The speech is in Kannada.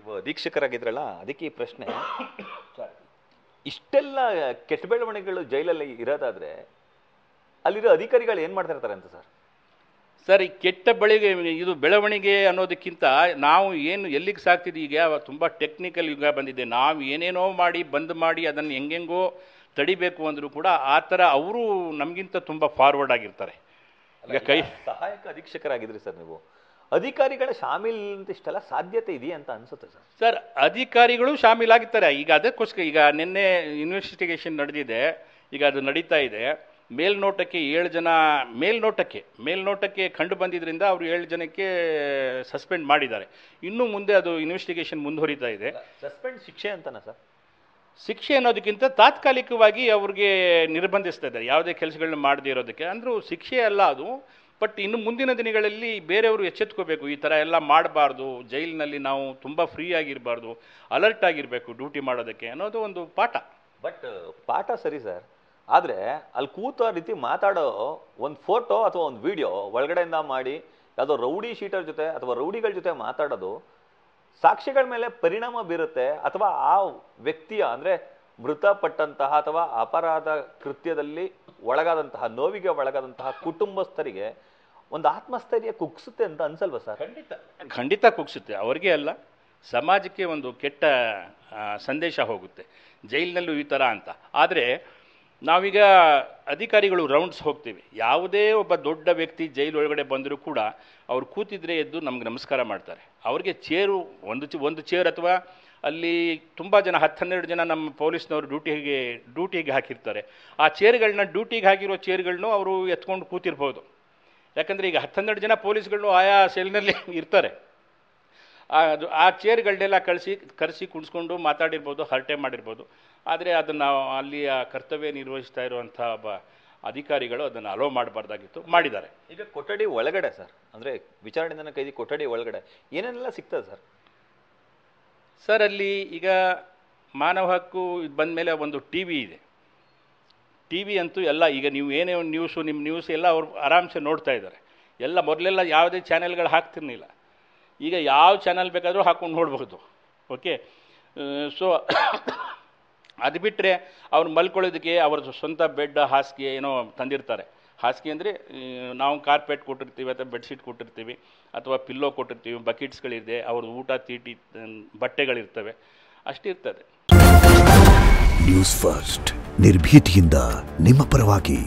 ಇವ ಅಧೀಕ್ಷಕರಾಗಿದ್ರಲ್ಲ ಅದಕ್ಕೆ ಈ ಪ್ರಶ್ನೆ ಇಷ್ಟೆಲ್ಲ ಕೆಟ್ಟ ಬೆಳವಣಿಗೆಗಳು ಜೈಲಲ್ಲಿ ಇರೋದಾದ್ರೆ ಅಲ್ಲಿರೋ ಅಧಿಕಾರಿಗಳು ಏನು ಇರ್ತಾರೆ ಅಂತ ಸರ್ ಸರ್ ಈ ಕೆಟ್ಟ ಬೆಳಿಗ್ಗೆ ಇದು ಬೆಳವಣಿಗೆ ಅನ್ನೋದಕ್ಕಿಂತ ನಾವು ಏನು ಎಲ್ಲಿಗೆ ಸಾಕ್ತಿದ್ವಿ ಈಗ ತುಂಬ ಟೆಕ್ನಿಕಲ್ ಯುಗ ಬಂದಿದೆ ನಾವು ಏನೇನೋ ಮಾಡಿ ಬಂದ್ ಮಾಡಿ ಅದನ್ನು ಹೆಂಗೆಂಗೋ ತಡಿಬೇಕು ಅಂದರೂ ಕೂಡ ಆ ಥರ ಅವರು ನಮಗಿಂತ ತುಂಬ ಫಾರ್ವರ್ಡ್ ಆಗಿರ್ತಾರೆ ಈಗ ಕೈ ಸಹಾಯಕ ಅಧೀಕ್ಷಕರಾಗಿದ್ರಿ ಸರ್ ನೀವು ಅಧಿಕಾರಿಗಳ ಶಾಮೀಲ್ ಸಾಧ್ಯತೆ ಇದೆಯಾ ಅಂತ ಅನ್ಸುತ್ತೆ ಸರ್ ಸರ್ ಅಧಿಕಾರಿಗಳು ಶಾಮೀಲಾಗಿರ್ತಾರೆ ಈಗ ಅದಕ್ಕೋಸ್ಕರ ಈಗ ನಿನ್ನೆ ಇನ್ವೆಸ್ಟಿಗೇಷನ್ ನಡೆದಿದೆ ಈಗ ಅದು ನಡೀತಾ ಇದೆ ಮೇಲ್ನೋಟಕ್ಕೆ ಏಳು ಜನ ಮೇಲ್ನೋಟಕ್ಕೆ ಮೇಲ್ನೋಟಕ್ಕೆ ಕಂಡು ಬಂದಿದ್ದರಿಂದ ಅವರು ಏಳು ಜನಕ್ಕೆ ಸಸ್ಪೆಂಡ್ ಮಾಡಿದ್ದಾರೆ ಇನ್ನು ಮುಂದೆ ಅದು ಇನ್ವೆಸ್ಟಿಗೇಷನ್ ಮುಂದುವರಿತಾ ಇದೆ ಸಸ್ಪೆಂಡ್ ಶಿಕ್ಷೆ ಅಂತನಾ ಸರ್ ಶಿಕ್ಷೆ ಅನ್ನೋದಕ್ಕಿಂತ ತಾತ್ಕಾಲಿಕವಾಗಿ ಅವ್ರಿಗೆ ನಿರ್ಬಂಧಿಸ್ತಾ ಇದ್ದಾರೆ ಯಾವುದೇ ಕೆಲಸಗಳನ್ನ ಮಾಡದೇ ಇರೋದಕ್ಕೆ ಅಂದರೂ ಶಿಕ್ಷೆ ಅಲ್ಲ ಅದು ಬಟ್ ಇನ್ನು ಮುಂದಿನ ದಿನಗಳಲ್ಲಿ ಬೇರೆಯವರು ಎಚ್ಚೆತ್ಕೋಬೇಕು ಈ ಥರ ಎಲ್ಲ ಮಾಡಬಾರ್ದು ಜೈಲಿನಲ್ಲಿ ನಾವು ತುಂಬ ಫ್ರೀ ಆಗಿರಬಾರ್ದು ಅಲರ್ಟ್ ಆಗಿರಬೇಕು ಡ್ಯೂಟಿ ಮಾಡೋದಕ್ಕೆ ಅನ್ನೋದು ಒಂದು ಪಾಠ ಬಟ್ ಪಾಠ ಸರಿ ಸರ್ ಆದರೆ ಅಲ್ಲಿ ಕೂತೋ ರೀತಿ ಮಾತಾಡೋ ಒಂದು ಫೋಟೋ ಅಥವಾ ಒಂದು ವಿಡಿಯೋ ಒಳಗಡೆಯಿಂದ ಮಾಡಿ ಯಾವುದೋ ರೌಡಿ ಶೀಟರ್ ಜೊತೆ ಅಥವಾ ರೌಡಿಗಳ ಜೊತೆ ಮಾತಾಡೋದು ಸಾಕ್ಷಿಗಳ ಮೇಲೆ ಪರಿಣಾಮ ಬೀರುತ್ತೆ ಅಥವಾ ಆ ವ್ಯಕ್ತಿಯ ಅಂದರೆ ಮೃತಪಟ್ಟಂತಹ ಅಥವಾ ಅಪರಾಧ ಕೃತ್ಯದಲ್ಲಿ ಒಳಗಾದಂತಹ ನೋವಿಗೆ ಒಳಗಾದಂತಹ ಕುಟುಂಬಸ್ಥರಿಗೆ ಒಂದು ಆತ್ಮಸ್ಥೈರ್ಯ ಕುಗ್ಸುತ್ತೆ ಅಂತ ಅನ್ಸಲ್ವಾ ಸರ್ ಖಂಡಿತ ಖಂಡಿತ ಕುಗ್ಸುತ್ತೆ ಅವರಿಗೆ ಅಲ್ಲ ಸಮಾಜಕ್ಕೆ ಒಂದು ಕೆಟ್ಟ ಸಂದೇಶ ಹೋಗುತ್ತೆ ಜೈಲಿನಲ್ಲೂ ಈ ಥರ ಅಂತ ಆದರೆ ನಾವೀಗ ಅಧಿಕಾರಿಗಳು ರೌಂಡ್ಸ್ ಹೋಗ್ತೀವಿ ಯಾವುದೇ ಒಬ್ಬ ದೊಡ್ಡ ವ್ಯಕ್ತಿ ಜೈಲು ಒಳಗಡೆ ಬಂದರೂ ಕೂಡ ಅವ್ರು ಕೂತಿದ್ರೆ ಎದ್ದು ನಮ್ಗೆ ನಮಸ್ಕಾರ ಮಾಡ್ತಾರೆ ಅವ್ರಿಗೆ ಚೇರು ಒಂದು ಒಂದು ಚೇರ್ ಅಥವಾ ಅಲ್ಲಿ ತುಂಬ ಜನ ಹತ್ತು ಜನ ನಮ್ಮ ಪೊಲೀಸ್ನವರು ಡ್ಯೂಟಿಗೆ ಡ್ಯೂಟಿಗೆ ಹಾಕಿರ್ತಾರೆ ಆ ಚೇರ್ಗಳನ್ನ ಡ್ಯೂಟಿಗೆ ಹಾಕಿರೋ ಚೇರ್ಗಳನ್ನು ಅವರು ಎತ್ಕೊಂಡು ಕೂತಿರ್ಬೋದು ಯಾಕಂದರೆ ಈಗ ಹತ್ತನ್ನೆರಡು ಜನ ಪೊಲೀಸ್ಗಳನ್ನು ಆಯಾ ಸೆಲ್ನಲ್ಲಿ ಇರ್ತಾರೆ ಅದು ಆ ಚೇರ್ಗಳನ್ನೆಲ್ಲ ಕಳಿಸಿ ಕರೆಸಿ ಕುಣಿಸ್ಕೊಂಡು ಮಾತಾಡಿರ್ಬೋದು ಹರಟೆ ಮಾಡಿರ್ಬೋದು ಆದರೆ ಅದನ್ನು ಆ ಕರ್ತವ್ಯ ನಿರ್ವಹಿಸ್ತಾ ಇರುವಂಥ ಒಬ್ಬ ಅಧಿಕಾರಿಗಳು ಅದನ್ನು ಅಲೋ ಮಾಡಬಾರ್ದಾಗಿತ್ತು ಮಾಡಿದ್ದಾರೆ ಈಗ ಕೊಠಡಿ ಒಳಗಡೆ ಸರ್ ಅಂದರೆ ವಿಚಾರಣೆಯಿಂದ ಕೈದಿ ಕೊಠಡಿ ಒಳಗಡೆ ಏನೇನೆಲ್ಲ ಸಿಗ್ತದೆ ಸರ್ ಸರ್ ಅಲ್ಲಿ ಈಗ ಮಾನವ ಹಕ್ಕು ಇದು ಬಂದ ಮೇಲೆ ಒಂದು ಟಿ ವಿ ಇದೆ ಟಿ ವಿ ಅಂತೂ ಎಲ್ಲ ಈಗ ನೀವು ಏನೇ ಒಂದು ನ್ಯೂಸು ನಿಮ್ಮ ನ್ಯೂಸ್ ಎಲ್ಲ ಅವ್ರು ಆರಾಮ್ಸೆ ನೋಡ್ತಾ ಇದ್ದಾರೆ ಎಲ್ಲ ಮೊದಲೆಲ್ಲ ಯಾವುದೇ ಚಾನೆಲ್ಗಳು ಹಾಕ್ತಿರ್ಲಿಲ್ಲ ಈಗ ಯಾವ ಚಾನೆಲ್ ಬೇಕಾದರೂ ಹಾಕ್ಕೊಂಡು ನೋಡಬಹುದು ಓಕೆ ಸೊ ಅದು ಬಿಟ್ಟರೆ ಅವ್ರು ಮಲ್ಕೊಳ್ಳೋದಕ್ಕೆ ಅವ್ರದ್ದು ಸ್ವಂತ ಬೆಡ್ ಹಾಸಿಗೆ ಏನೋ ತಂದಿರ್ತಾರೆ ಹಾಸಿಗೆ ಅಂದರೆ ನಾವು ಕಾರ್ಪೆಟ್ ಕೊಟ್ಟಿರ್ತೀವಿ ಅಥವಾ ಬೆಡ್ಶೀಟ್ ಕೊಟ್ಟಿರ್ತೀವಿ ಅಥವಾ ಪಿಲ್ಲೋ ಕೊಟ್ಟಿರ್ತೀವಿ ಬಕೆಟ್ಸ್ಗಳಿದೆ ಅವ್ರದ್ದು ಊಟ ತೀಟಿ ಬಟ್ಟೆಗಳಿರ್ತವೆ ಅಷ್ಟಿರ್ತದೆ ನ್ಯೂಸ್ ಫಸ್ಟ್ ನಿರ್ಭೀತಿಯಿಂದ ನಿಮ್ಮ ಪರವಾಗಿ